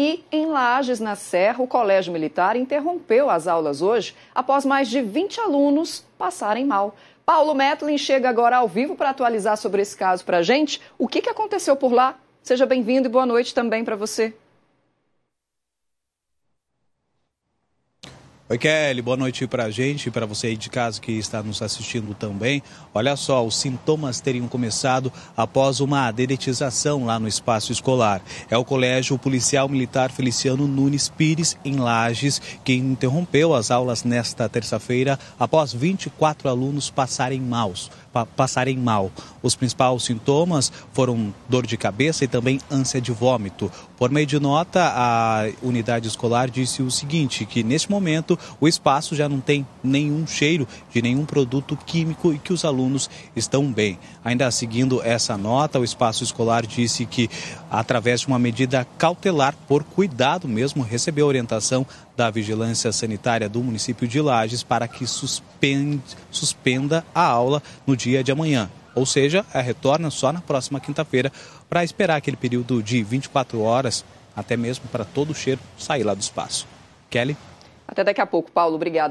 E em Lages, na Serra, o Colégio Militar interrompeu as aulas hoje após mais de 20 alunos passarem mal. Paulo Metlin chega agora ao vivo para atualizar sobre esse caso para a gente. O que, que aconteceu por lá? Seja bem-vindo e boa noite também para você. Oi, Kelly, boa noite para a gente, para você aí de casa que está nos assistindo também. Olha só, os sintomas teriam começado após uma dedetização lá no espaço escolar. É o Colégio Policial Militar Feliciano Nunes Pires, em Lages, que interrompeu as aulas nesta terça-feira após 24 alunos passarem maus passarem mal. Os principais sintomas foram dor de cabeça e também ânsia de vômito. Por meio de nota, a unidade escolar disse o seguinte, que neste momento o espaço já não tem nenhum cheiro de nenhum produto químico e que os alunos estão bem. Ainda seguindo essa nota, o espaço escolar disse que através de uma medida cautelar por cuidado mesmo recebeu orientação da Vigilância Sanitária do município de Lages para que suspende, suspenda a aula no dia dia de amanhã. Ou seja, retorna só na próxima quinta-feira para esperar aquele período de 24 horas, até mesmo para todo o cheiro sair lá do espaço. Kelly? Até daqui a pouco, Paulo. Obrigada.